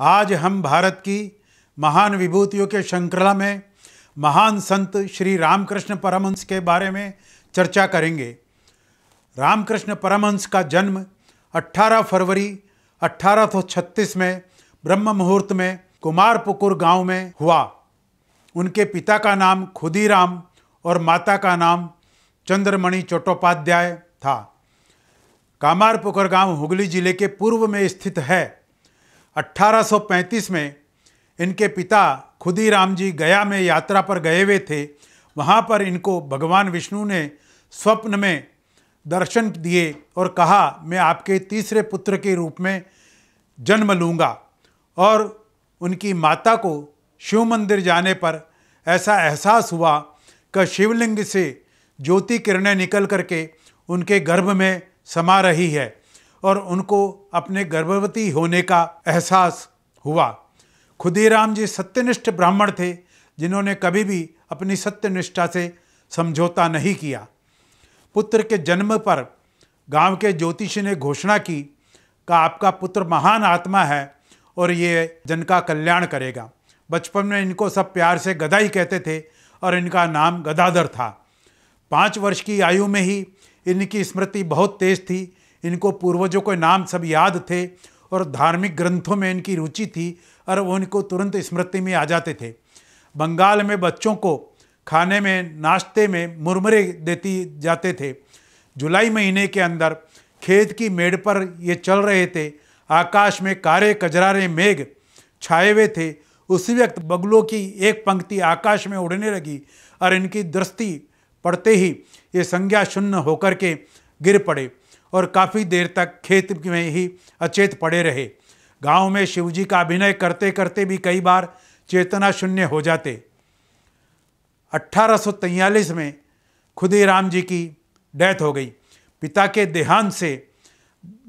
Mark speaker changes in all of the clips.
Speaker 1: आज हम भारत की महान विभूतियों के श्रृंखला में महान संत श्री रामकृष्ण परमहंस के बारे में चर्चा करेंगे रामकृष्ण परमहंस का जन्म 18 फरवरी 1836 में ब्रह्म मुहूर्त में कुमार पुकुर गांव में हुआ उनके पिता का नाम खुदीराम और माता का नाम चंद्रमणि चट्टोपाध्याय था कामार पुकर गांव हुगली जिले के पूर्व में स्थित है 1835 में इनके पिता खुदीराम जी गया में यात्रा पर गए हुए थे वहाँ पर इनको भगवान विष्णु ने स्वप्न में दर्शन दिए और कहा मैं आपके तीसरे पुत्र के रूप में जन्म लूँगा और उनकी माता को शिव मंदिर जाने पर ऐसा एहसास हुआ कि शिवलिंग से ज्योति किरणें निकल करके उनके गर्भ में समा रही है और उनको अपने गर्भवती होने का एहसास हुआ खुदीराम जी सत्यनिष्ठ ब्राह्मण थे जिन्होंने कभी भी अपनी सत्यनिष्ठा से समझौता नहीं किया पुत्र के जन्म पर गांव के ज्योतिषी ने घोषणा की का आपका पुत्र महान आत्मा है और ये जन का कल्याण करेगा बचपन में इनको सब प्यार से गधा ही कहते थे और इनका नाम गदाधर था पाँच वर्ष की आयु में ही इनकी स्मृति बहुत तेज थी इनको पूर्वजों के नाम सब याद थे और धार्मिक ग्रंथों में इनकी रुचि थी और वो इनको तुरंत स्मृति में आ जाते थे बंगाल में बच्चों को खाने में नाश्ते में मुरमुरे देती जाते थे जुलाई महीने के अंदर खेत की मेड़ पर ये चल रहे थे आकाश में कारे कजरारे मेघ छाए हुए थे उसी वक्त बगलों की एक पंक्ति आकाश में उड़ने लगी और इनकी दृष्टि पड़ते ही ये संज्ञा शून्य होकर के गिर पड़े और काफ़ी देर तक खेत में ही अचेत पड़े रहे गांव में शिवजी का अभिनय करते करते भी कई बार चेतना शून्य हो जाते अट्ठारह में खुदी राम जी की डेथ हो गई पिता के देहांत से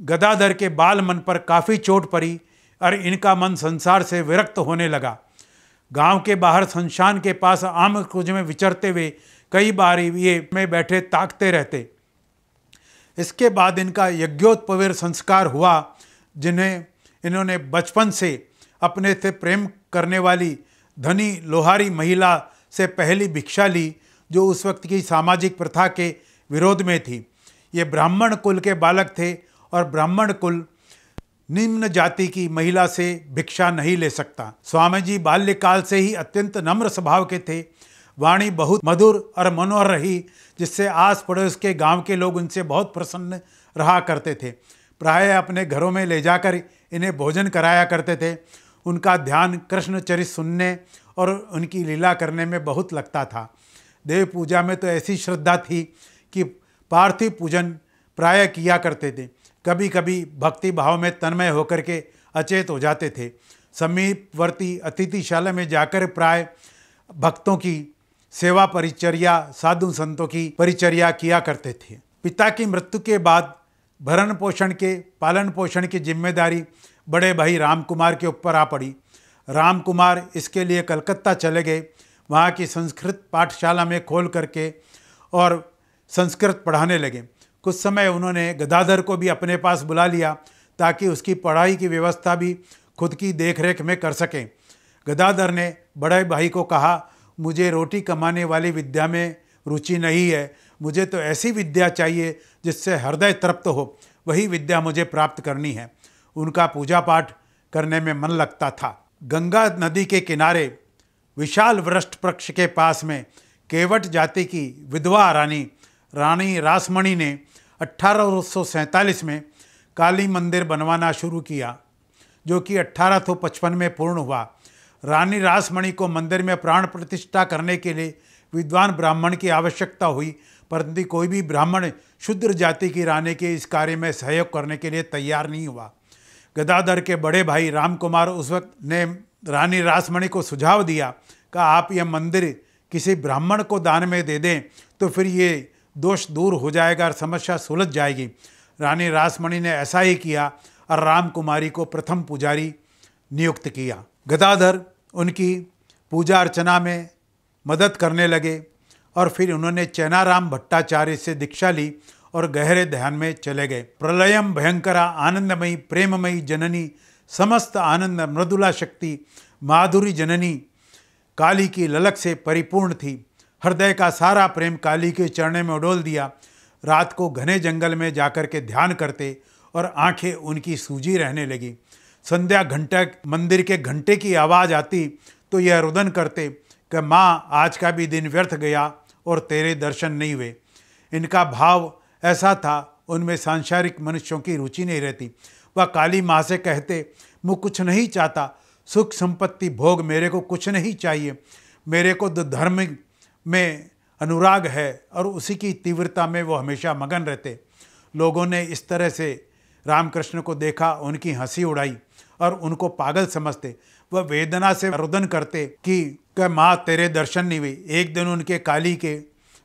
Speaker 1: गदाधर के बाल मन पर काफ़ी चोट पड़ी और इनका मन संसार से विरक्त होने लगा गांव के बाहर शमशान के पास आम कुंज में विचरते हुए कई बार ये में बैठे ताकते रहते इसके बाद इनका यज्ञोत्पवीर संस्कार हुआ जिन्हें इन्होंने बचपन से अपने से प्रेम करने वाली धनी लोहारी महिला से पहली भिक्षा ली जो उस वक्त की सामाजिक प्रथा के विरोध में थी ये ब्राह्मण कुल के बालक थे और ब्राह्मण कुल निम्न जाति की महिला से भिक्षा नहीं ले सकता स्वामी जी बाल्यकाल से ही अत्यंत नम्र स्वभाव के थे वाणी बहुत मधुर और मनोहर रही जिससे आस पड़ोस के गांव के लोग उनसे बहुत प्रसन्न रहा करते थे प्राय अपने घरों में ले जाकर इन्हें भोजन कराया करते थे उनका ध्यान कृष्णचरित सुनने और उनकी लीला करने में बहुत लगता था देव पूजा में तो ऐसी श्रद्धा थी कि पार्थिव पूजन प्राय किया करते थे कभी कभी भक्ति भाव में तन्मय होकर के अचेत हो जाते थे समीपवर्ती अतिथिशाला में जाकर प्राय भक्तों की सेवा परिचर्या साधु संतों की परिचर्या किया करते थे पिता की मृत्यु के बाद भरण पोषण के पालन पोषण की जिम्मेदारी बड़े भाई रामकुमार के ऊपर आ पड़ी रामकुमार इसके लिए कलकत्ता चले गए वहाँ की संस्कृत पाठशाला में खोल करके और संस्कृत पढ़ाने लगे कुछ समय उन्होंने गदाधर को भी अपने पास बुला लिया ताकि उसकी पढ़ाई की व्यवस्था भी खुद की देखरेख में कर सकें गदाधर ने बड़े भाई को कहा मुझे रोटी कमाने वाली विद्या में रुचि नहीं है मुझे तो ऐसी विद्या चाहिए जिससे हृदय तृप्त हो वही विद्या मुझे प्राप्त करनी है उनका पूजा पाठ करने में मन लगता था गंगा नदी के किनारे विशाल वृष्ट पृक्ष के पास में केवट जाति की विधवा रानी रानी रासमणि ने अट्ठारह में काली मंदिर बनवाना शुरू किया जो कि अट्ठारह में पूर्ण हुआ रानी रासमणि को मंदिर में प्राण प्रतिष्ठा करने के लिए विद्वान ब्राह्मण की आवश्यकता हुई परंतु कोई भी ब्राह्मण शुद्र जाति की रानी के इस कार्य में सहयोग करने के लिए तैयार नहीं हुआ गदाधर के बड़े भाई राम कुमार उस वक्त ने रानी रासमणि को सुझाव दिया का आप यह मंदिर किसी ब्राह्मण को दान में दे दें तो फिर ये दोष दूर हो जाएगा और समस्या सुलझ जाएगी रानी रासमणि ने ऐसा ही किया और राम कुमारी को प्रथम पुजारी नियुक्त किया गदाधर उनकी पूजा अर्चना में मदद करने लगे और फिर उन्होंने चैनाराम भट्टाचार्य से दीक्षा ली और गहरे ध्यान में चले गए प्रलयम भयंकरा आनंदमयी प्रेममयी जननी समस्त आनंद मृदुला शक्ति माधुरी जननी काली की ललक से परिपूर्ण थी हृदय का सारा प्रेम काली के चरणे में उडोल दिया रात को घने जंगल में जाकर के ध्यान करते और आंखें उनकी सूजी रहने लगी संध्या घंटा मंदिर के घंटे की आवाज़ आती तो यह रुदन करते कि माँ आज का भी दिन व्यर्थ गया और तेरे दर्शन नहीं हुए इनका भाव ऐसा था उनमें सांसारिक मनुष्यों की रुचि नहीं रहती वह काली माँ से कहते मैं कुछ नहीं चाहता सुख संपत्ति भोग मेरे को कुछ नहीं चाहिए मेरे को तो धर्म में अनुराग है और उसी की तीव्रता में वो हमेशा मगन रहते लोगों ने इस तरह से रामकृष्ण को देखा उनकी हंसी उड़ाई और उनको पागल समझते वह वेदना से रुदन करते कि क्या माँ तेरे दर्शन नहीं हुई एक दिन उनके काली के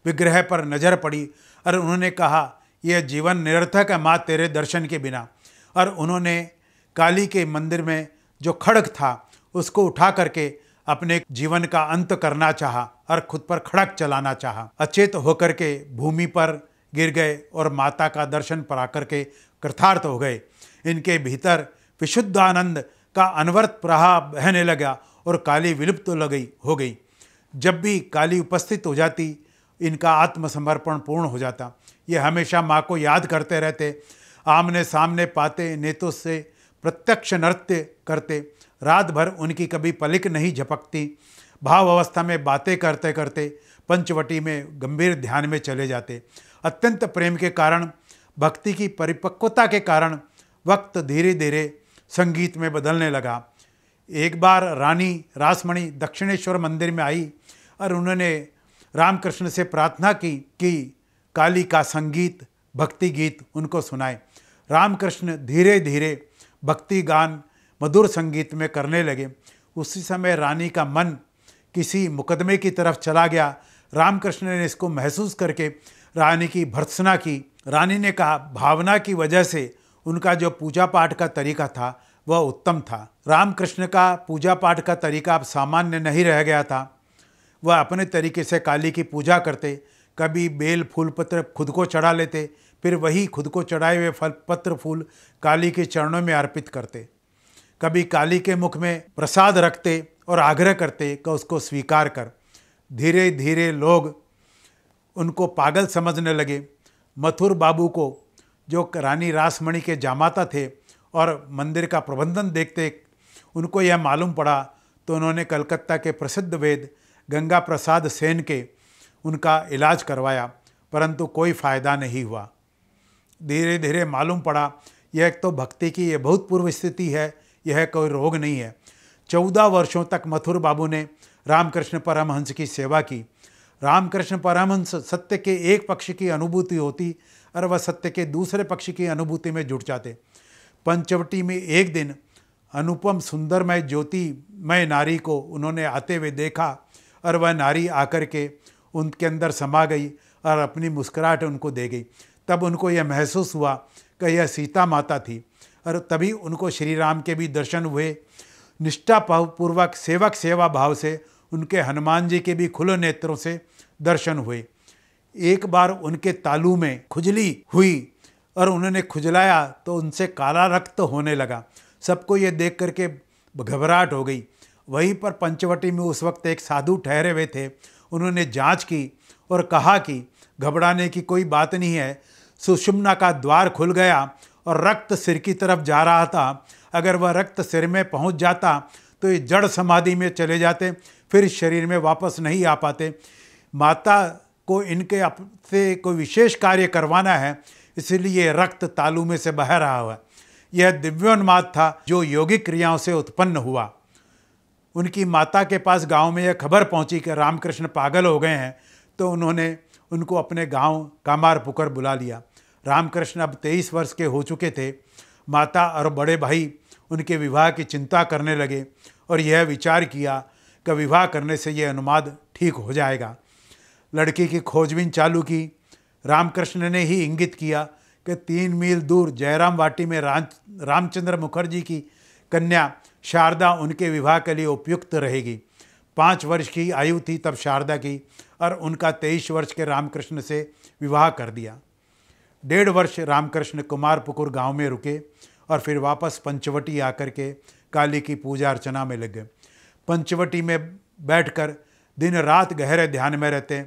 Speaker 1: विग्रह पर नजर पड़ी और उन्होंने कहा यह जीवन निरर्थक है माँ तेरे दर्शन के बिना और उन्होंने काली के मंदिर में जो खड़क था उसको उठा करके अपने जीवन का अंत करना चाहा और खुद पर खड़क चलाना चाहा अचेत होकर के भूमि पर गिर गए और माता का दर्शन आकर के कृथार्थ हो गए इनके भीतर विशुद्ध आनंद का अनवरत प्रहा बहने लगा और काली विलुप्त तो लग हो गई जब भी काली उपस्थित हो जाती इनका आत्मसमर्पण पूर्ण हो जाता ये हमेशा माँ को याद करते रहते आमने सामने पाते नेतों से प्रत्यक्ष नृत्य करते रात भर उनकी कभी पलिक नहीं झपकती भाव अवस्था में बातें करते करते पंचवटी में गंभीर ध्यान में चले जाते अत्यंत प्रेम के कारण भक्ति की परिपक्वता के कारण वक्त धीरे धीरे संगीत में बदलने लगा एक बार रानी रासमणि दक्षिणेश्वर मंदिर में आई और उन्होंने रामकृष्ण से प्रार्थना की कि काली का संगीत भक्ति गीत उनको सुनाए रामकृष्ण धीरे धीरे भक्ति गान मधुर संगीत में करने लगे उसी समय रानी का मन किसी मुकदमे की तरफ चला गया रामकृष्ण ने इसको महसूस करके रानी की भर्त्सना की रानी ने कहा भावना की वजह से उनका जो पूजा पाठ का तरीका था वह उत्तम था रामकृष्ण का पूजा पाठ का तरीका अब सामान्य नहीं रह गया था वह अपने तरीके से काली की पूजा करते कभी बेल फूल पत्र खुद को चढ़ा लेते फिर वही खुद को चढ़ाए हुए फल पत्र फूल काली के चरणों में अर्पित करते कभी काली के मुख में प्रसाद रखते और आग्रह करते कि उसको स्वीकार कर धीरे धीरे लोग उनको पागल समझने लगे मथुर बाबू को जो रानी रासमणि के जामाता थे और मंदिर का प्रबंधन देखते उनको यह मालूम पड़ा तो उन्होंने कलकत्ता के प्रसिद्ध वेद गंगा प्रसाद सेन के उनका इलाज करवाया परंतु कोई फ़ायदा नहीं हुआ धीरे धीरे मालूम पड़ा यह तो भक्ति की यह बहुत पूर्व स्थिति है यह कोई रोग नहीं है चौदह वर्षों तक मथुर बाबू ने रामकृष्ण परमहंस की सेवा की रामकृष्ण परमहंस सत्य के एक पक्ष की अनुभूति होती और वह सत्य के दूसरे पक्ष की अनुभूति में जुट जाते पंचवटी में एक दिन अनुपम सुंदरमय ज्योतिमय नारी को उन्होंने आते हुए देखा और वह नारी आकर के उनके अंदर समा गई और अपनी मुस्कुराहट उनको दे गई तब उनको यह महसूस हुआ कि यह सीता माता थी और तभी उनको श्री राम के भी दर्शन हुए निष्ठा पूर्वक सेवक सेवा भाव से उनके हनुमान जी के भी खुले नेत्रों से दर्शन हुए एक बार उनके तालू में खुजली हुई और उन्होंने खुजलाया तो उनसे काला रक्त होने लगा सबको ये देख करके घबराहट हो गई वहीं पर पंचवटी में उस वक्त एक साधु ठहरे हुए थे उन्होंने जांच की और कहा कि घबराने की कोई बात नहीं है सुषुम्ना का द्वार खुल गया और रक्त सिर की तरफ जा रहा था अगर वह रक्त सिर में पहुंच जाता तो ये जड़ समाधि में चले जाते फिर शरीर में वापस नहीं आ पाते माता को इनके अप से कोई विशेष कार्य करवाना है इसलिए रक्त तालुमे से बह रहा हुआ यह दिव्योन्माद था जो योगिक क्रियाओं से उत्पन्न हुआ उनकी माता के पास गांव में यह खबर पहुंची कि रामकृष्ण पागल हो गए हैं तो उन्होंने उनको अपने गांव कामार पुकर बुला लिया रामकृष्ण अब तेईस वर्ष के हो चुके थे माता और बड़े भाई उनके विवाह की चिंता करने लगे और यह विचार किया कि विवाह करने से यह अनुमाद ठीक हो जाएगा लड़की की खोजबीन चालू की रामकृष्ण ने ही इंगित किया कि तीन मील दूर जयराम वाटी में राम रामचंद्र मुखर्जी की कन्या शारदा उनके विवाह के लिए उपयुक्त रहेगी पाँच वर्ष की आयु थी तब शारदा की और उनका तेईस वर्ष के रामकृष्ण से विवाह कर दिया डेढ़ वर्ष रामकृष्ण कुमार पुकुर गाँव में रुके और फिर वापस पंचवटी आकर के काली की पूजा अर्चना में लगे पंचवटी में बैठकर दिन रात गहरे ध्यान में रहते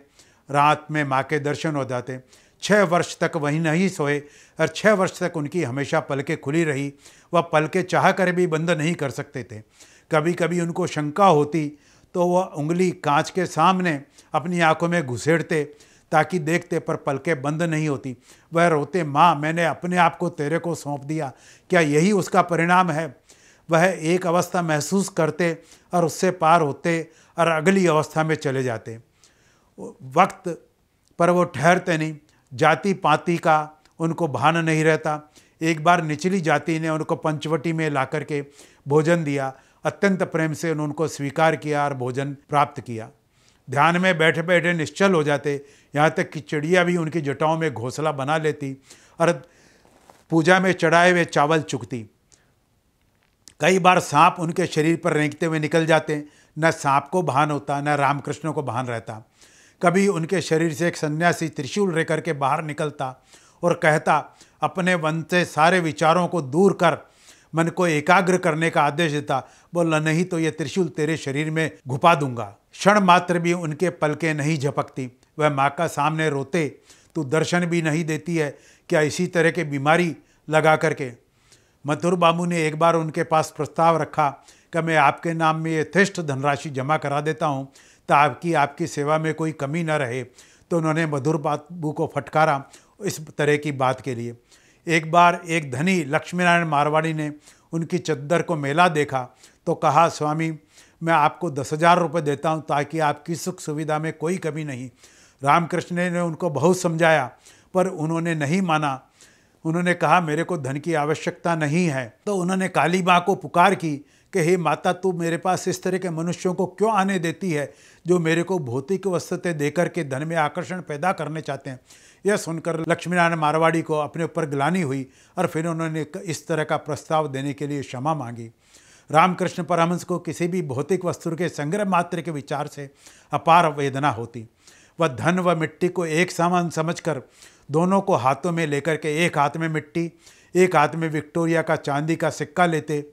Speaker 1: रात में माँ के दर्शन हो जाते छः वर्ष तक वहीं नहीं सोए और छः वर्ष तक उनकी हमेशा पलकें खुली रही वह पलकें चाह कर भी बंद नहीं कर सकते थे कभी कभी उनको शंका होती तो वह उंगली कांच के सामने अपनी आंखों में घुसेड़ते ताकि देखते पर पलकें बंद नहीं होती वह रोते माँ मैंने अपने आप को तेरे को सौंप दिया क्या यही उसका परिणाम है वह एक अवस्था महसूस करते और उससे पार होते और अगली अवस्था में चले जाते वक्त पर वो ठहरते नहीं जाति पाति का उनको भान नहीं रहता एक बार निचली जाति ने उनको पंचवटी में ला के भोजन दिया अत्यंत प्रेम से उन्होंने उनको स्वीकार किया और भोजन प्राप्त किया ध्यान में बैठे बैठे निश्चल हो जाते यहाँ तक कि चिड़िया भी उनकी जटाओं में घोंसला बना लेती और पूजा में चढ़ाए हुए चावल चुकती कई बार सांप उनके शरीर पर रेंगते हुए निकल जाते न सांप को भान होता न रामकृष्ण को भान रहता कभी उनके शरीर से एक सन्यासी त्रिशूल लेकर के बाहर निकलता और कहता अपने मन से सारे विचारों को दूर कर मन को एकाग्र करने का आदेश देता बोला नहीं तो ये त्रिशूल तेरे शरीर में घुपा दूंगा क्षण मात्र भी उनके पलकें नहीं झपकती वह माँ का सामने रोते तू दर्शन भी नहीं देती है क्या इसी तरह के बीमारी लगा करके मथुर बाबू ने एक बार उनके पास प्रस्ताव रखा कि मैं आपके नाम में ये यथेष्ट धनराशि जमा करा देता हूँ ताकि आपकी सेवा में कोई कमी न रहे तो उन्होंने मधुर बाबू को फटकारा इस तरह की बात के लिए एक बार एक धनी लक्ष्मीनारायण मारवाड़ी ने उनकी चद्दर को मेला देखा तो कहा स्वामी मैं आपको दस हजार रुपये देता हूँ ताकि आपकी सुख सुविधा में कोई कमी नहीं रामकृष्ण ने उनको बहुत समझाया पर उन्होंने नहीं माना उन्होंने कहा मेरे को धन की आवश्यकता नहीं है तो उन्होंने काली माँ को पुकार की कि हे माता तू मेरे पास इस तरह के मनुष्यों को क्यों आने देती है जो मेरे को भौतिक वस्तुते देकर के धन में आकर्षण पैदा करने चाहते हैं यह सुनकर लक्ष्मीनारायण मारवाड़ी को अपने ऊपर ग्लानी हुई और फिर उन्होंने इस तरह का प्रस्ताव देने के लिए क्षमा मांगी रामकृष्ण परमहंस को किसी भी भौतिक वस्तु के संग्रह मात्र के विचार से अपार वेदना होती वह धन व मिट्टी को एक समान समझकर दोनों को हाथों में लेकर के एक हाथ में मिट्टी एक हाथ में विक्टोरिया का चांदी का सिक्का लेते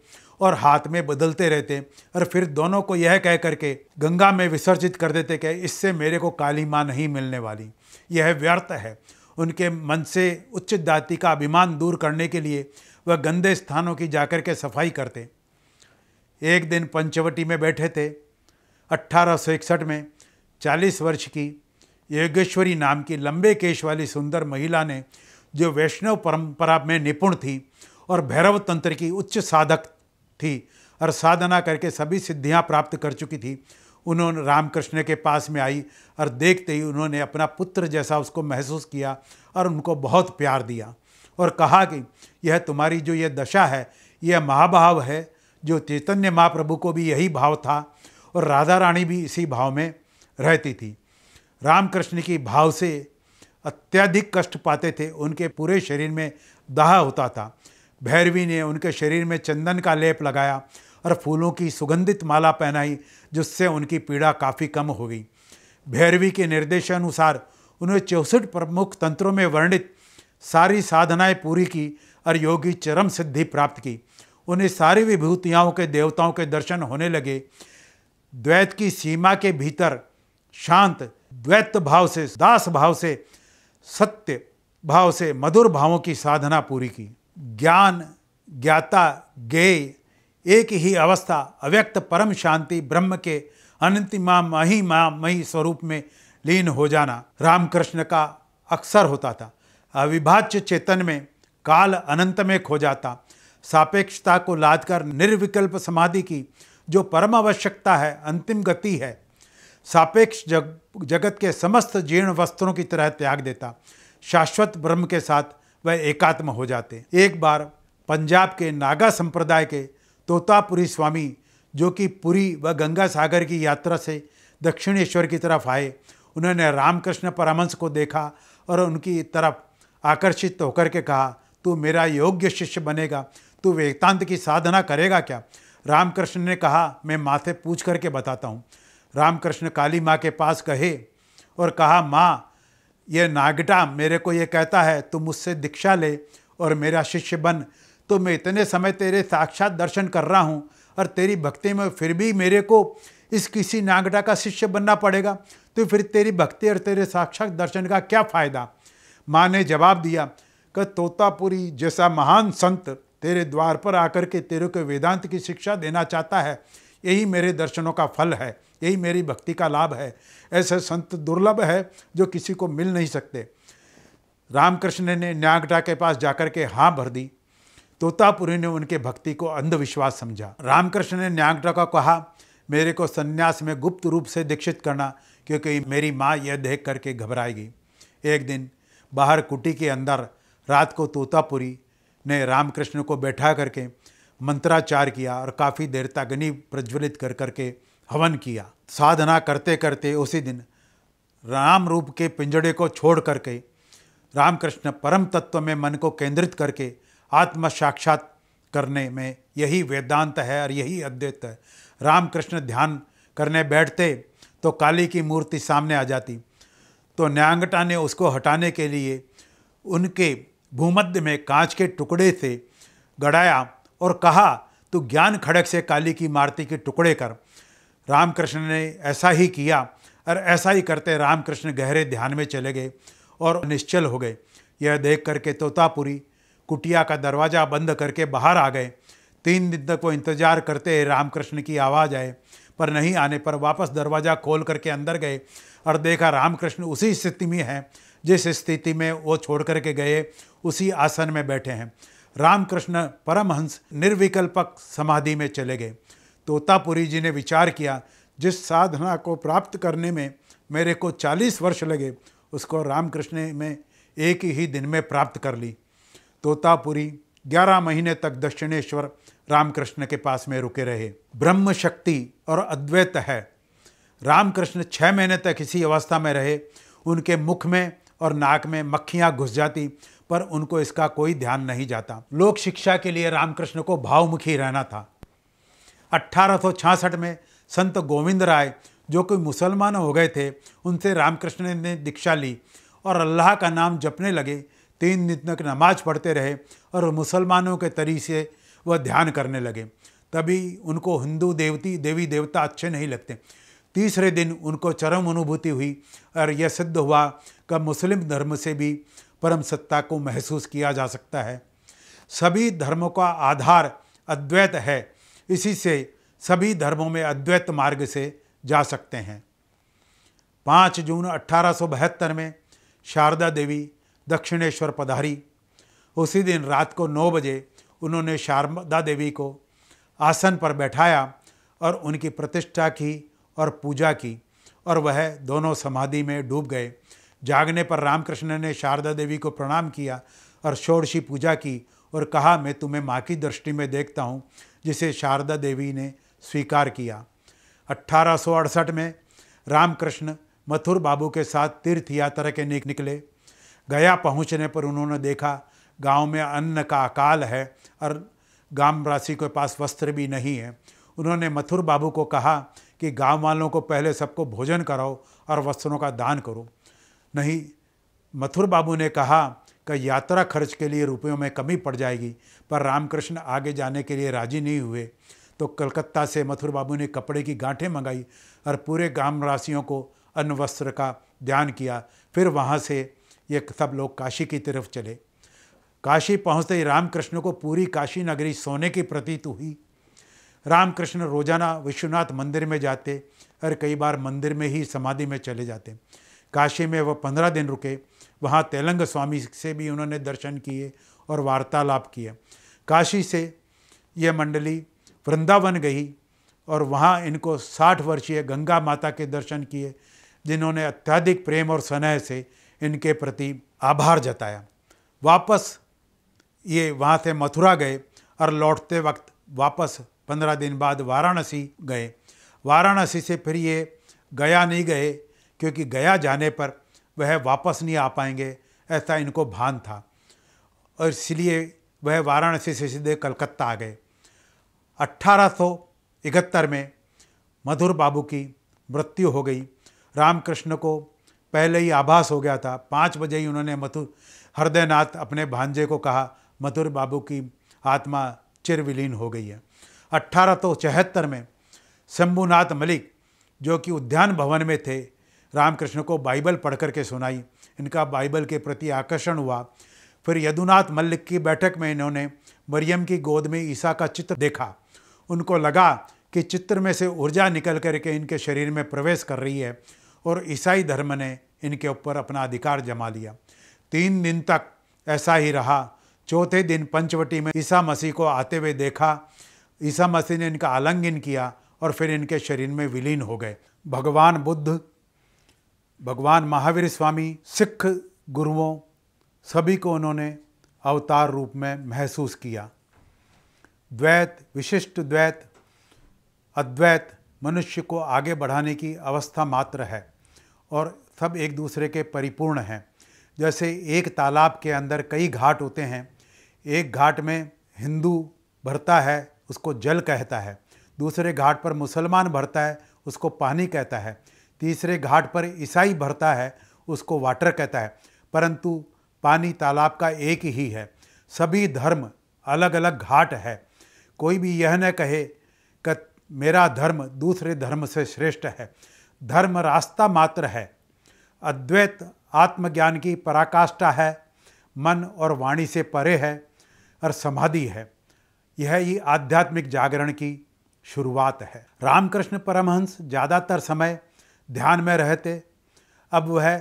Speaker 1: और हाथ में बदलते रहते और फिर दोनों को यह कह करके गंगा में विसर्जित कर देते कि इससे मेरे को काली माँ नहीं मिलने वाली यह व्यर्थ है उनके मन से उच्च जाति का अभिमान दूर करने के लिए वह गंदे स्थानों की जाकर के सफाई करते एक दिन पंचवटी में बैठे थे अट्ठारह में चालीस वर्ष की योगेश्वरी नाम की लंबे केश वाली सुंदर महिला ने जो वैष्णव परंपरा में निपुण थी और भैरव तंत्र की उच्च साधक थी और साधना करके सभी सिद्धियां प्राप्त कर चुकी थी उन्होंने रामकृष्ण के पास में आई और देखते ही उन्होंने अपना पुत्र जैसा उसको महसूस किया और उनको बहुत प्यार दिया और कहा कि यह तुम्हारी जो यह दशा है यह महाभाव है जो चैतन्य महाप्रभु को भी यही भाव था और राधा रानी भी इसी भाव में रहती थी रामकृष्ण की भाव से अत्यधिक कष्ट पाते थे उनके पूरे शरीर में दाह होता था भैरवी ने उनके शरीर में चंदन का लेप लगाया और फूलों की सुगंधित माला पहनाई जिससे उनकी पीड़ा काफ़ी कम हो गई भैरवी के निर्देशानुसार उन्हें चौसठ प्रमुख तंत्रों में वर्णित सारी साधनाएं पूरी की और योगी चरम सिद्धि प्राप्त की उन्हें सारी विभूतियाओं के देवताओं के दर्शन होने लगे द्वैत की सीमा के भीतर शांत द्वैत भाव से दास भाव से सत्य भाव से मधुर भावों की साधना पूरी की ज्ञान ज्ञाता ज्ञेय एक ही अवस्था अव्यक्त परम शांति ब्रह्म के अनंत माम मही माम मही स्वरूप में लीन हो जाना रामकृष्ण का अक्सर होता था अविभाज्य चेतन में काल अनंत में खो जाता सापेक्षता को लादकर निर्विकल्प समाधि की जो परम आवश्यकता है अंतिम गति है सापेक्ष जग जगत के समस्त जीर्ण वस्त्रों की तरह त्याग देता शाश्वत ब्रह्म के साथ वह एकात्म हो जाते एक बार पंजाब के नागा संप्रदाय के तोतापुरी स्वामी जो कि पुरी व गंगा सागर की यात्रा से दक्षिणेश्वर की तरफ आए उन्होंने रामकृष्ण परामंश को देखा और उनकी तरफ आकर्षित होकर के कहा तू मेरा योग्य शिष्य बनेगा तू वेदांत की साधना करेगा क्या रामकृष्ण ने कहा मैं माथे पूछ करके बताता हूँ रामकृष्ण काली माँ के पास कहे और कहा माँ ये नागटा मेरे को ये कहता है तुम मुझसे दीक्षा ले और मेरा शिष्य बन तो मैं इतने समय तेरे साक्षात दर्शन कर रहा हूँ और तेरी भक्ति में फिर भी मेरे को इस किसी नागटा का शिष्य बनना पड़ेगा तो फिर तेरी भक्ति और तेरे साक्षात दर्शन का क्या फ़ायदा माँ ने जवाब दिया कि तोतापुरी जैसा महान संत तेरे द्वार पर आकर के तेरे को वेदांत की शिक्षा देना चाहता है यही मेरे दर्शनों का फल है यही मेरी भक्ति का लाभ है ऐसे संत दुर्लभ है जो किसी को मिल नहीं सकते रामकृष्ण ने न्यागटा के पास जाकर के हाँ भर दी तोतापुरी ने उनके भक्ति को अंधविश्वास समझा रामकृष्ण ने न्यागटा का कहा मेरे को संन्यास में गुप्त रूप से दीक्षित करना क्योंकि मेरी माँ यह देख करके घबराएगी एक दिन बाहर कुटी के अंदर रात को तोतापुरी ने रामकृष्ण को बैठा करके मंत्राचार किया और काफ़ी देर तक अग्नि प्रज्वलित कर करके हवन किया साधना करते करते उसी दिन राम रूप के पिंजड़े को छोड़ करके रामकृष्ण परम तत्व में मन को केंद्रित करके आत्म साक्षात करने में यही वेदांत है और यही अद्वैत है रामकृष्ण ध्यान करने बैठते तो काली की मूर्ति सामने आ जाती तो न्यांगटा ने उसको हटाने के लिए उनके भूमध्य में कांच के टुकड़े से गड़ाया और कहा तू ज्ञान खड़क से काली की मारती के टुकड़े कर रामकृष्ण ने ऐसा ही किया और ऐसा ही करते रामकृष्ण गहरे ध्यान में चले गए और निश्चल हो गए यह देख करके तोतापुरी कुटिया का दरवाज़ा बंद करके बाहर आ गए तीन दिन तक वो इंतज़ार करते रामकृष्ण की आवाज़ आए पर नहीं आने पर वापस दरवाज़ा खोल करके अंदर गए और देखा रामकृष्ण उसी स्थिति में हैं जिस स्थिति में वो छोड़ करके गए उसी आसन में बैठे हैं रामकृष्ण परमहंस निर्विकल्पक समाधि में चले गए तोतापुरी जी ने विचार किया जिस साधना को प्राप्त करने में मेरे को 40 वर्ष लगे उसको रामकृष्ण में एक ही दिन में प्राप्त कर ली तोतापुरी 11 महीने तक दक्षिणेश्वर रामकृष्ण के पास में रुके रहे ब्रह्म शक्ति और अद्वैत है रामकृष्ण छः महीने तक इसी अवस्था में रहे उनके मुख में और नाक में मक्खियाँ घुस जाती पर उनको इसका कोई ध्यान नहीं जाता लोक शिक्षा के लिए रामकृष्ण को भावमुखी रहना था अट्ठारह में संत गोविंद राय जो कोई मुसलमान हो गए थे उनसे रामकृष्ण ने दीक्षा ली और अल्लाह का नाम जपने लगे तीन दिन तक नमाज पढ़ते रहे और मुसलमानों के तरी से वह ध्यान करने लगे तभी उनको हिंदू देवती देवी देवता अच्छे नहीं लगते तीसरे दिन उनको चरम अनुभूति हुई और यह सिद्ध हुआ कि मुस्लिम धर्म से भी परम सत्ता को महसूस किया जा सकता है सभी धर्मों का आधार अद्वैत है इसी से सभी धर्मों में अद्वैत मार्ग से जा सकते हैं पाँच जून अट्ठारह में शारदा देवी दक्षिणेश्वर पधारी उसी दिन रात को नौ बजे उन्होंने शारदा देवी को आसन पर बैठाया और उनकी प्रतिष्ठा की और पूजा की और वह दोनों समाधि में डूब गए जागने पर रामकृष्ण ने शारदा देवी को प्रणाम किया और षोड़शी पूजा की और कहा मैं तुम्हें माँ की दृष्टि में देखता हूँ जिसे शारदा देवी ने स्वीकार किया अट्ठारह में रामकृष्ण मथुर बाबू के साथ तीर्थ यात्रा के निकले गया पहुंचने पर उन्होंने देखा गांव में अन्न का अकाल है और गांववासी के पास वस्त्र भी नहीं है उन्होंने मथुर बाबू को कहा कि गांव वालों को पहले सबको भोजन कराओ और वस्त्रों का दान करो नहीं मथुर बाबू ने कहा का यात्रा खर्च के लिए रुपयों में कमी पड़ जाएगी पर रामकृष्ण आगे जाने के लिए राजी नहीं हुए तो कलकत्ता से मथुर बाबू ने कपड़े की गांठें मंगाई और पूरे ग्रामवासियों को अन्न वस्त्र का ध्यान किया फिर वहाँ से ये सब लोग काशी की तरफ चले काशी पहुँचते ही रामकृष्ण को पूरी काशी नगरी सोने की प्रतीत हुई रामकृष्ण रोजाना विश्वनाथ मंदिर में जाते और कई बार मंदिर में ही समाधि में चले जाते काशी में वह पंद्रह दिन रुके वहाँ तेलंग स्वामी से भी उन्होंने दर्शन किए और वार्तालाप किया काशी से यह मंडली वृंदावन गई और वहाँ इनको साठ वर्षीय गंगा माता के दर्शन किए जिन्होंने अत्याधिक प्रेम और स्नेह से इनके प्रति आभार जताया वापस ये वहाँ से मथुरा गए और लौटते वक्त वापस पंद्रह दिन बाद वाराणसी गए वाराणसी से फिर ये गया नहीं गए क्योंकि गया जाने पर वह वापस नहीं आ पाएंगे ऐसा इनको भान था और इसलिए वह वाराणसी से सीधे कलकत्ता आ गए अट्ठारह में मधुर बाबू की मृत्यु हो गई रामकृष्ण को पहले ही आभास हो गया था पाँच बजे ही उन्होंने मथुर हृदयनाथ अपने भांजे को कहा मधुर बाबू की आत्मा चिर विलीन हो गई है अट्ठारह में शंभुनाथ मलिक जो कि उद्यान भवन में थे रामकृष्ण को बाइबल पढ़ करके सुनाई इनका बाइबल के प्रति आकर्षण हुआ फिर यदुनाथ मल्लिक की बैठक में इन्होंने मरियम की गोद में ईसा का चित्र देखा उनको लगा कि चित्र में से ऊर्जा निकल कर के इनके शरीर में प्रवेश कर रही है और ईसाई धर्म ने इनके ऊपर अपना अधिकार जमा लिया तीन दिन तक ऐसा ही रहा चौथे दिन पंचवटी में ईसा मसीह को आते हुए देखा ईसा मसीह ने इनका आलिंगन किया और फिर इनके शरीर में विलीन हो गए भगवान बुद्ध भगवान महावीर स्वामी सिख गुरुओं सभी को उन्होंने अवतार रूप में महसूस किया द्वैत विशिष्ट द्वैत अद्वैत मनुष्य को आगे बढ़ाने की अवस्था मात्र है और सब एक दूसरे के परिपूर्ण हैं जैसे एक तालाब के अंदर कई घाट होते हैं एक घाट में हिंदू भरता है उसको जल कहता है दूसरे घाट पर मुसलमान भरता है उसको पानी कहता है तीसरे घाट पर ईसाई भरता है उसको वाटर कहता है परंतु पानी तालाब का एक ही है सभी धर्म अलग अलग घाट है कोई भी यह न कहे कि मेरा धर्म दूसरे धर्म से श्रेष्ठ है धर्म रास्ता मात्र है अद्वैत आत्मज्ञान की पराकाष्ठा है मन और वाणी से परे है और समाधि है यह ही आध्यात्मिक जागरण की शुरुआत है रामकृष्ण परमहंस ज़्यादातर समय ध्यान में रहते अब वह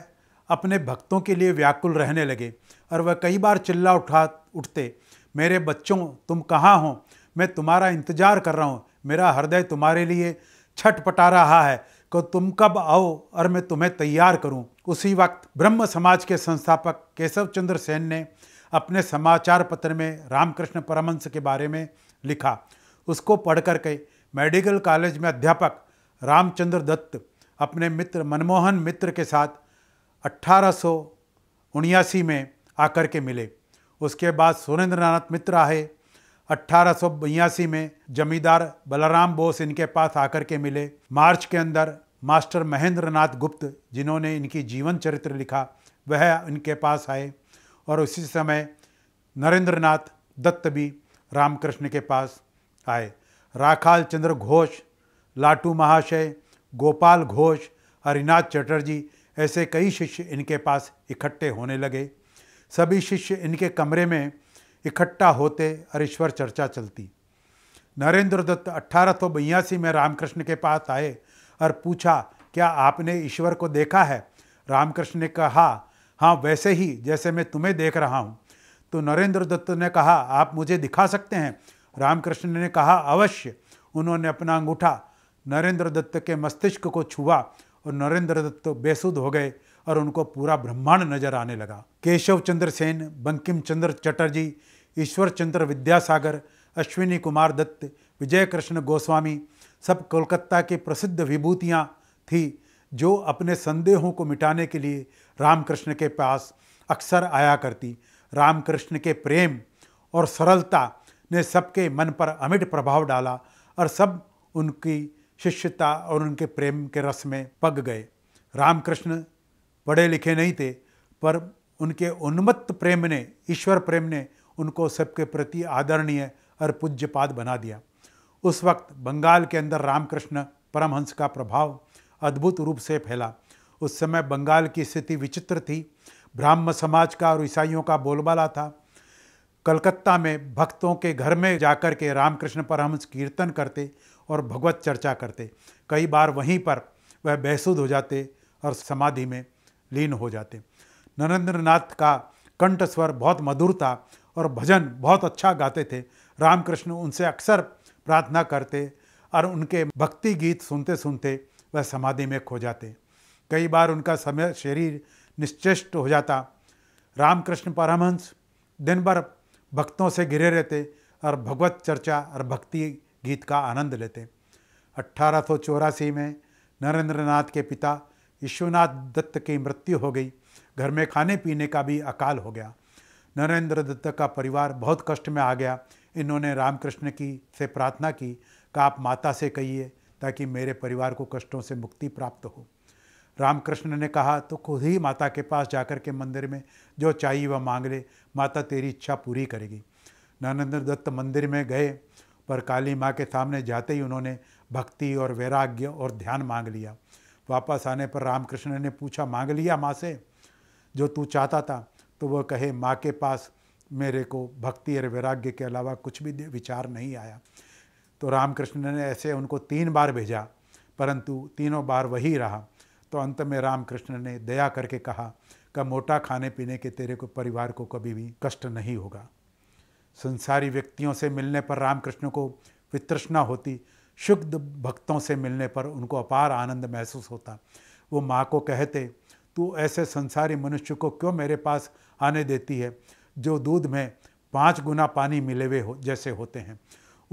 Speaker 1: अपने भक्तों के लिए व्याकुल रहने लगे और वह कई बार चिल्ला उठा उठते मेरे बच्चों तुम कहाँ हो मैं तुम्हारा इंतजार कर रहा हूँ मेरा हृदय तुम्हारे लिए छटपटा रहा है को तुम कब आओ और मैं तुम्हें तैयार करूं उसी वक्त ब्रह्म समाज के संस्थापक केशव चंद्र सेन ने अपने समाचार पत्र में रामकृष्ण परमंश के बारे में लिखा उसको पढ़ कर के मेडिकल कॉलेज में अध्यापक रामचंद्र दत्त अपने मित्र मनमोहन मित्र के साथ अट्ठारह में आकर के मिले उसके बाद सुरेंद्र नाथ मित्र आए अट्ठारह में जमींदार बलराम बोस इनके पास आकर के मिले मार्च के अंदर मास्टर महेंद्र नाथ गुप्त जिन्होंने इनकी जीवन चरित्र लिखा वह इनके पास आए और उसी समय नरेंद्र नाथ दत्त भी रामकृष्ण के पास आए राखाल चंद्र घोष लाटू महाशय गोपाल घोष हरिनाथ चटर्जी ऐसे कई शिष्य इनके पास इकट्ठे होने लगे सभी शिष्य इनके कमरे में इकट्ठा होते और ईश्वर चर्चा चलती नरेंद्र दत्त अट्ठारह में रामकृष्ण के पास आए और पूछा क्या आपने ईश्वर को देखा है रामकृष्ण ने कहा हाँ वैसे ही जैसे मैं तुम्हें देख रहा हूँ तो नरेंद्र दत्त ने कहा आप मुझे दिखा सकते हैं रामकृष्ण ने कहा अवश्य उन्होंने अपना अंगूठा नरेंद्र दत्त के मस्तिष्क को छुआ और नरेंद्र दत्त बेसुध हो गए और उनको पूरा ब्रह्मांड नजर आने लगा केशव चंद्र सेन बंकिम चंद्र चटर्जी ईश्वर चंद्र विद्यासागर अश्विनी कुमार दत्त विजय कृष्ण गोस्वामी सब कोलकाता की प्रसिद्ध विभूतियाँ थी जो अपने संदेहों को मिटाने के लिए रामकृष्ण के पास अक्सर आया करती रामकृष्ण के प्रेम और सरलता ने सबके मन पर अमिट प्रभाव डाला और सब उनकी शिष्यता और उनके प्रेम के रस में पग गए रामकृष्ण पढ़े लिखे नहीं थे पर उनके उन्मत्त प्रेम ने ईश्वर प्रेम ने उनको सबके प्रति आदरणीय और पूज्यपाद बना दिया उस वक्त बंगाल के अंदर रामकृष्ण परमहंस का प्रभाव अद्भुत रूप से फैला उस समय बंगाल की स्थिति विचित्र थी ब्राह्म समाज का और ईसाइयों का बोलबाला था कलकत्ता में भक्तों के घर में जाकर के रामकृष्ण परमहंस कीर्तन करते और भगवत चर्चा करते कई बार वहीं पर वह बहसुद हो जाते और समाधि में लीन हो जाते नरेंद्र नाथ का कंठ स्वर बहुत मधुर था और भजन बहुत अच्छा गाते थे रामकृष्ण उनसे अक्सर प्रार्थना करते और उनके भक्ति गीत सुनते सुनते वह समाधि में खो जाते कई बार उनका समय शरीर निश्चेष्ट हो जाता रामकृष्ण परमहंस दिन भर भक्तों से घिरे रहते और भगवत चर्चा और भक्ति गीत का आनंद लेते अट्ठारह में नरेंद्र नाथ के पिता विश्वनाथ दत्त की मृत्यु हो गई घर में खाने पीने का भी अकाल हो गया नरेंद्र दत्त का परिवार बहुत कष्ट में आ गया इन्होंने रामकृष्ण की से प्रार्थना की का आप माता से कहिए ताकि मेरे परिवार को कष्टों से मुक्ति प्राप्त हो रामकृष्ण ने कहा तो खुद ही माता के पास जाकर के मंदिर में जो चाहिए वह मांग ले माता तेरी इच्छा पूरी करेगी नरेंद्र दत्त मंदिर में गए पर काली माँ के सामने जाते ही उन्होंने भक्ति और वैराग्य और ध्यान मांग लिया वापस आने पर रामकृष्ण ने पूछा मांग लिया माँ से जो तू चाहता था तो वह कहे माँ के पास मेरे को भक्ति और वैराग्य के अलावा कुछ भी विचार नहीं आया तो रामकृष्ण ने ऐसे उनको तीन बार भेजा परंतु तीनों बार वही रहा तो अंत में रामकृष्ण ने दया करके कहा का मोटा खाने पीने के तेरे को परिवार को कभी भी कष्ट नहीं होगा संसारी व्यक्तियों से मिलने पर रामकृष्ण को वितृष्णा होती शुद्ध भक्तों से मिलने पर उनको अपार आनंद महसूस होता वो माँ को कहते तू ऐसे संसारी मनुष्य को क्यों मेरे पास आने देती है जो दूध में पाँच गुना पानी मिले हुए हो जैसे होते हैं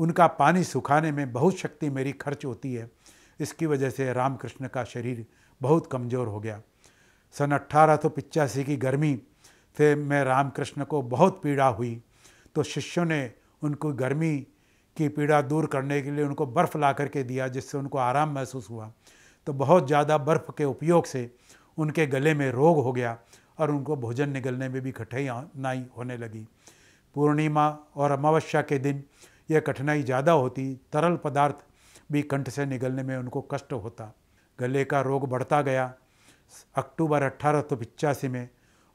Speaker 1: उनका पानी सुखाने में बहुत शक्ति मेरी खर्च होती है इसकी वजह से रामकृष्ण का शरीर बहुत कमज़ोर हो गया सन अट्ठारह सौ पिचासी की गर्मी से मैं रामकृष्ण को बहुत पीड़ा हुई तो शिष्यों ने उनको गर्मी की पीड़ा दूर करने के लिए उनको बर्फ़ ला करके दिया जिससे उनको आराम महसूस हुआ तो बहुत ज़्यादा बर्फ़ के उपयोग से उनके गले में रोग हो गया और उनको भोजन निगलने में भी कठिनाई होने लगी पूर्णिमा और अमावस्या के दिन यह कठिनाई ज़्यादा होती तरल पदार्थ भी कंठ से निगलने में उनको कष्ट होता गले का रोग बढ़ता गया अक्टूबर अट्ठारह सौ में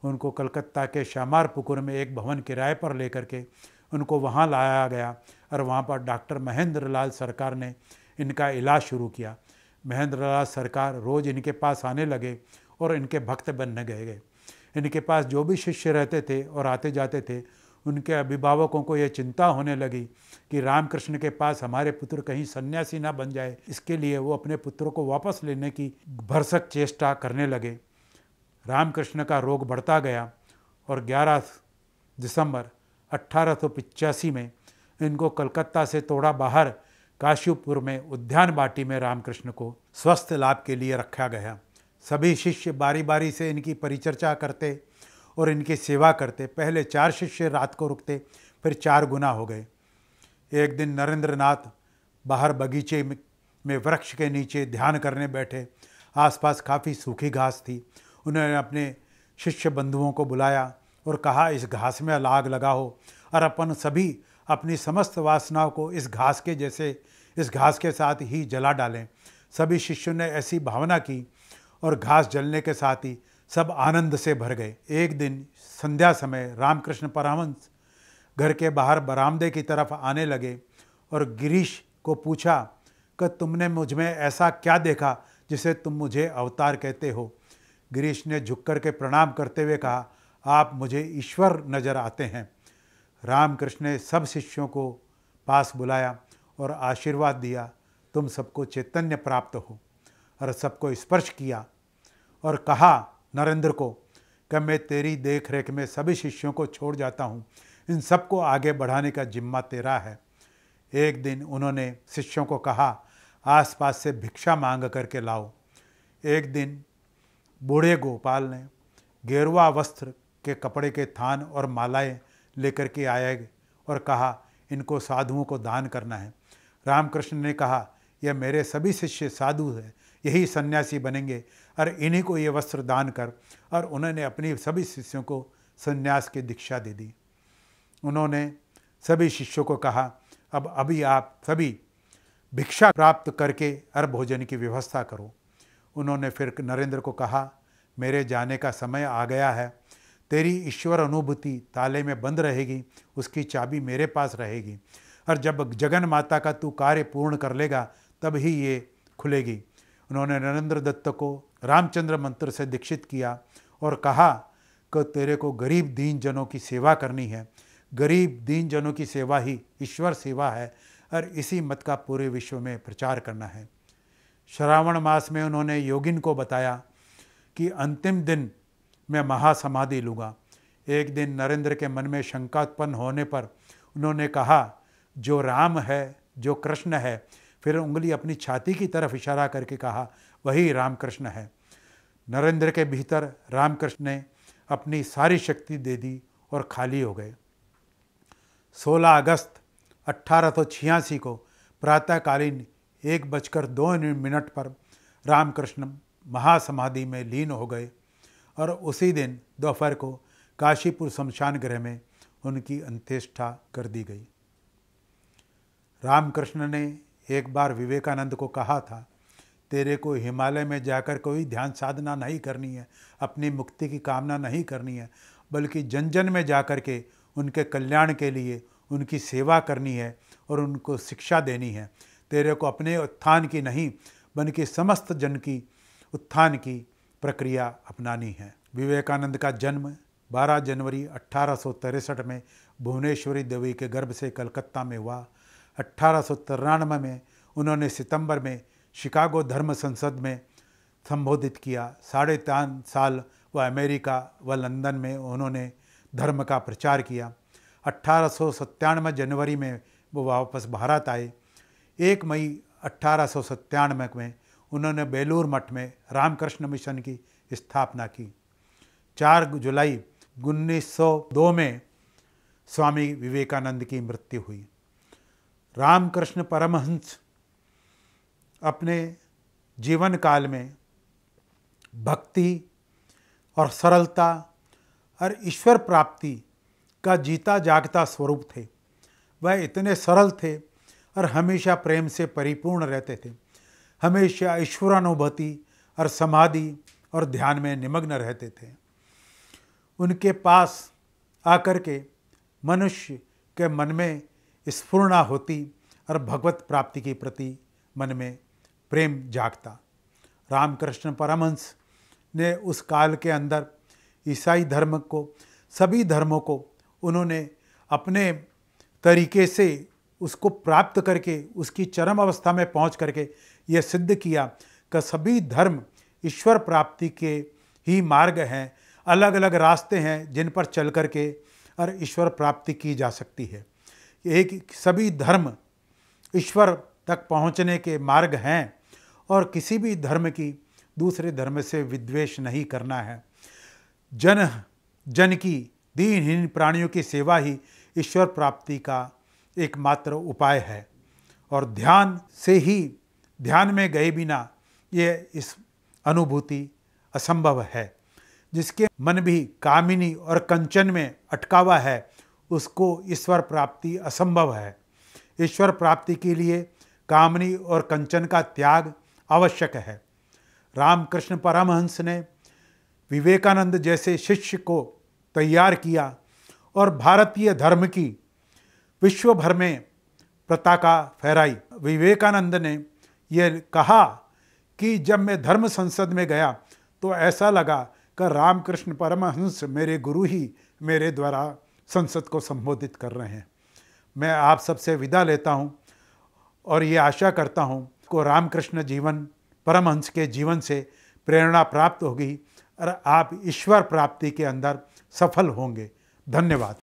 Speaker 1: उनको कलकत्ता के शामार पुकुर में एक भवन किराए पर लेकर के उनको वहाँ लाया गया और वहाँ पर डॉक्टर महेंद्र लाल सरकार ने इनका इलाज शुरू किया महेंद्र लाल सरकार रोज़ इनके पास आने लगे और इनके भक्त बनने गए गए इनके पास जो भी शिष्य रहते थे और आते जाते थे उनके अभिभावकों को ये चिंता होने लगी कि रामकृष्ण के पास हमारे पुत्र कहीं सन्यासी ना बन जाए इसके लिए वो अपने पुत्रों को वापस लेने की भरसक चेष्टा करने लगे रामकृष्ण का रोग बढ़ता गया और 11 दिसंबर अट्ठारह में इनको कलकत्ता से थोड़ा बाहर काशीपुर में उद्यान बाटी में रामकृष्ण को स्वस्थ लाभ के लिए रखा गया सभी शिष्य बारी बारी से इनकी परिचर्चा करते और इनकी सेवा करते पहले चार शिष्य रात को रुकते फिर चार गुना हो गए एक दिन नरेंद्र नाथ बाहर बगीचे में वृक्ष के नीचे ध्यान करने बैठे आसपास काफ़ी सूखी घास थी उन्होंने अपने शिष्य बंधुओं को बुलाया और कहा इस घास में लाग हो और अपन सभी अपनी समस्त वासनाओं को इस घास के जैसे इस घास के साथ ही जला डालें सभी शिष्यों ने ऐसी भावना की और घास जलने के साथ ही सब आनंद से भर गए एक दिन संध्या समय रामकृष्ण परामंस घर के बाहर बरामदे की तरफ आने लगे और गिरीश को पूछा कि तुमने मुझमें ऐसा क्या देखा जिसे तुम मुझे अवतार कहते हो गिरीश ने झुककर के प्रणाम करते हुए कहा आप मुझे ईश्वर नज़र आते हैं रामकृष्ण ने सब शिष्यों को पास बुलाया और आशीर्वाद दिया तुम सबको चैतन्य प्राप्त हो और सबको स्पर्श किया और कहा नरेंद्र को कि मैं तेरी देख रेख में सभी शिष्यों को छोड़ जाता हूँ इन सबको आगे बढ़ाने का जिम्मा तेरा है एक दिन उन्होंने शिष्यों को कहा आसपास से भिक्षा मांग करके लाओ एक दिन बूढ़े गोपाल ने गेरुआ वस्त्र के कपड़े के थान और मालाएं लेकर के आए और कहा इनको साधुओं को दान करना है रामकृष्ण ने कहा यह मेरे सभी शिष्य साधु हैं यही सन्यासी बनेंगे और इन्हीं को ये वस्त्र दान कर और उन्होंने अपनी सभी शिष्यों को सन्यास की दीक्षा दे दी उन्होंने सभी शिष्यों को कहा अब अभी आप सभी भिक्षा प्राप्त करके अर भोजन की व्यवस्था करो उन्होंने फिर नरेंद्र को कहा मेरे जाने का समय आ गया है तेरी ईश्वर अनुभूति ताले में बंद रहेगी उसकी चाबी मेरे पास रहेगी और जब जगन माता का तू कार्य पूर्ण कर लेगा तब ही ये खुलेगी उन्होंने नरेंद्र दत्त को रामचंद्र मंत्र से दीक्षित किया और कहा कि तेरे को गरीब दीन जनों की सेवा करनी है गरीब दीन जनों की सेवा ही ईश्वर सेवा है और इसी मत का पूरे विश्व में प्रचार करना है श्रावण मास में उन्होंने योगिन को बताया कि अंतिम दिन मैं महासमाधि लूँगा एक दिन नरेंद्र के मन में शंका उत्पन्न होने पर उन्होंने कहा जो राम है जो कृष्ण है फिर उंगली अपनी छाती की तरफ इशारा करके कहा वही रामकृष्ण है नरेंद्र के भीतर रामकृष्ण ने अपनी सारी शक्ति दे दी और खाली हो गए 16 अगस्त अट्ठारह को प्रातःकालीन एक बजकर दो मिनट पर रामकृष्ण महासमाधि में लीन हो गए और उसी दिन दोपहर को काशीपुर शमशान गृह में उनकी अंत्येष्ठा कर दी गई रामकृष्ण ने एक बार विवेकानंद को कहा था तेरे को हिमालय में जाकर कोई ध्यान साधना नहीं करनी है अपनी मुक्ति की कामना नहीं करनी है बल्कि जन जन में जाकर के उनके कल्याण के लिए उनकी सेवा करनी है और उनको शिक्षा देनी है तेरे को अपने उत्थान की नहीं बल्कि समस्त जन की उत्थान की प्रक्रिया अपनानी है विवेकानंद का जन्म 12 जनवरी अठारह में भुवनेश्वरी देवी के गर्भ से कलकत्ता में हुआ अट्ठारह में उन्होंने सितंबर में शिकागो धर्म संसद में संबोधित किया साढ़े तीन साल व अमेरिका व लंदन में उन्होंने धर्म का प्रचार किया अट्ठारह जनवरी में वो वापस भारत आए एक मई अट्ठारह में उन्होंने बेलूर मठ में रामकृष्ण मिशन की स्थापना की चार जुलाई 1902 में स्वामी विवेकानंद की मृत्यु हुई रामकृष्ण परमहंस अपने जीवन काल में भक्ति और सरलता और ईश्वर प्राप्ति का जीता जागता स्वरूप थे वह इतने सरल थे और हमेशा प्रेम से परिपूर्ण रहते थे हमेशा ईश्वरानुभूति और समाधि और ध्यान में निमग्न रहते थे उनके पास आकर के मनुष्य के मन में स्फूर्णा होती और भगवत प्राप्ति के प्रति मन में प्रेम जागता रामकृष्ण परमहंस ने उस काल के अंदर ईसाई धर्म को सभी धर्मों को उन्होंने अपने तरीके से उसको प्राप्त करके उसकी चरम अवस्था में पहुंच करके ये सिद्ध किया कि सभी धर्म ईश्वर प्राप्ति के ही मार्ग हैं अलग अलग रास्ते हैं जिन पर चल करके और ईश्वर प्राप्ति की जा सकती है एक सभी धर्म ईश्वर तक पहुंचने के मार्ग हैं और किसी भी धर्म की दूसरे धर्म से विद्वेष नहीं करना है जन जन की दीनहीन प्राणियों की सेवा ही ईश्वर प्राप्ति का एकमात्र उपाय है और ध्यान से ही ध्यान में गए बिना ये इस अनुभूति असंभव है जिसके मन भी कामिनी और कंचन में अटकावा है उसको ईश्वर प्राप्ति असंभव है ईश्वर प्राप्ति के लिए कामनी और कंचन का त्याग आवश्यक है रामकृष्ण परमहंस ने विवेकानंद जैसे शिष्य को तैयार किया और भारतीय धर्म की विश्व भर में प्रताका फहराई विवेकानंद ने यह कहा कि जब मैं धर्म संसद में गया तो ऐसा लगा कि रामकृष्ण परमहंस मेरे गुरु ही मेरे द्वारा संसद को संबोधित कर रहे हैं मैं आप सबसे विदा लेता हूँ और ये आशा करता हूँ को रामकृष्ण जीवन परमहंस के जीवन से प्रेरणा प्राप्त होगी और आप ईश्वर प्राप्ति के अंदर सफल होंगे धन्यवाद